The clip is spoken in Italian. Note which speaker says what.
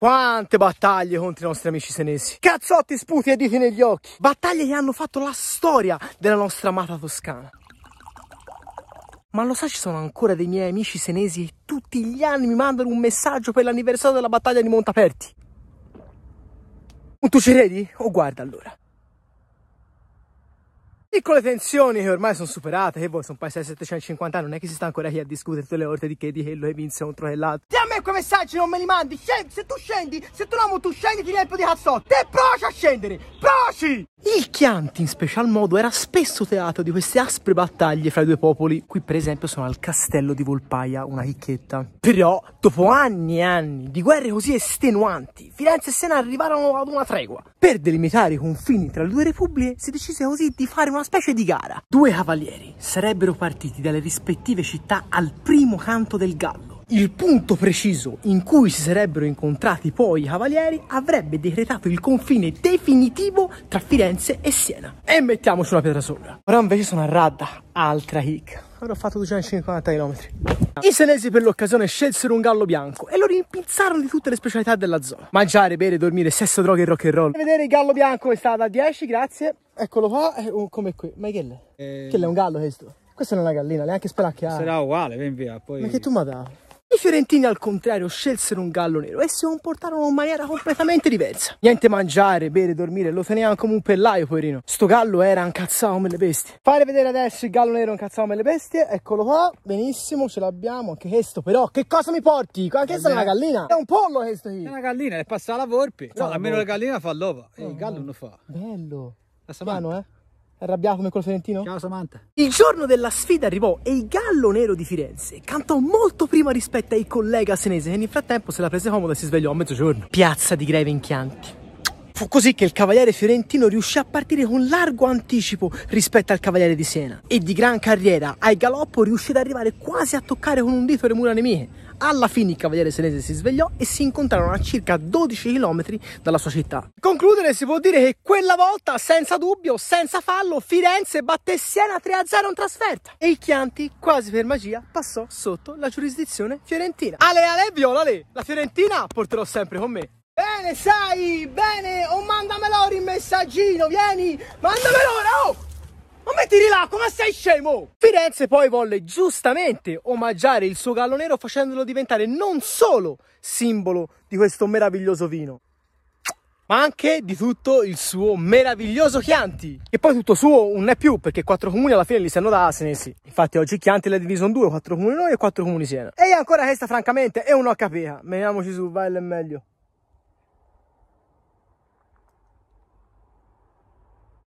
Speaker 1: Quante battaglie contro i nostri amici senesi. Cazzotti, sputi e diti negli occhi. Battaglie che hanno fatto la storia della nostra amata Toscana. Ma lo sai, ci sono ancora dei miei amici senesi che tutti gli anni mi mandano un messaggio per l'anniversario della battaglia di Montaperti. Tu ci credi? O oh, guarda allora piccole tensioni che ormai sono superate, che voi sono passati 750 anni, non è che si sta ancora qui a discutere tutte le volte di che di quello che vinse contro quell'altro. Ti a me quei messaggi non me li mandi, scendi, se tu scendi, se tu l'amo tu scendi ti riempio di cazzotti e proci a scendere, proci! Il Chianti in special modo era spesso teatro di queste aspre battaglie fra i due popoli. Qui per esempio sono al castello di Volpaia, una chicchetta. Però dopo anni e anni di guerre così estenuanti, Firenze e Sena arrivarono ad una tregua. Per delimitare i confini tra le due repubbliche si decise così di fare una specie di gara. Due cavalieri sarebbero partiti dalle rispettive città al primo canto del gallo. Il punto preciso in cui si sarebbero incontrati poi i cavalieri avrebbe decretato il confine definitivo tra Firenze e Siena. E mettiamoci una pietra sopra. Ora invece sono a Radda, altra hic. Avrò fatto 250 km. I senesi per l'occasione scelsero un gallo bianco e lo rimpinzarono di tutte le specialità della zona. Mangiare, bere, dormire, sesso, droga e rock and roll. E vedere il gallo bianco è stato a 10, grazie. Eccolo qua, è un, come qui. Ma che è? Eh... Che è un gallo questo? Questa non è una gallina, neanche spelacchiata. Sarà uguale, ben via. Poi... Ma che tu mi dai? I fiorentini al contrario scelsero un gallo nero e si comportarono in maniera completamente diversa. Niente mangiare, bere, dormire, lo tenevano come un pellaio, poverino. Sto gallo era incazzato come le bestie. Fare vedere adesso il gallo nero incazzato come le bestie, eccolo qua, benissimo, ce l'abbiamo, anche questo però, che cosa mi porti? Anche questa è una gallina, è un pollo questo qui. È una gallina, è passata la volpe. no almeno la gallina fa l'ova, oh, il gallo non lo fa. Bello. Mano, eh? arrabbiato come col Fiorentino? Ciao Samantha. Il giorno della sfida arrivò e il Gallo Nero di Firenze cantò molto prima rispetto ai collega senese che nel frattempo se la prese comoda e si svegliò a mezzogiorno. Piazza di Greve in Chianti. Fu così che il cavaliere fiorentino riuscì a partire con largo anticipo rispetto al cavaliere di Siena e di gran carriera al galoppo riuscì ad arrivare quasi a toccare con un dito le mura nemiche alla fine il cavaliere senese si svegliò e si incontrarono a circa 12 km dalla sua città. Concludere si può dire che quella volta, senza dubbio, senza fallo, Firenze batté Siena 3-0 in trasferta e il Chianti, quasi per magia, passò sotto la giurisdizione fiorentina. Ale ale viola le, la Fiorentina porterò sempre con me. Bene, sai, bene, o oh, mandamelo il messaggino, vieni, mandamelo, ora, oh! Mettili là, come sei scemo? Firenze poi volle giustamente omaggiare il suo gallo nero facendolo diventare non solo simbolo di questo meraviglioso vino, ma anche di tutto il suo meraviglioso Chianti. E poi tutto suo non è più, perché quattro comuni alla fine li stanno da Asenesi. Infatti oggi Chianti l'ha diviso in due, quattro comuni noi e quattro comuni Siena. E ancora questa francamente è non ho capita. Meniamoci su, vai è meglio.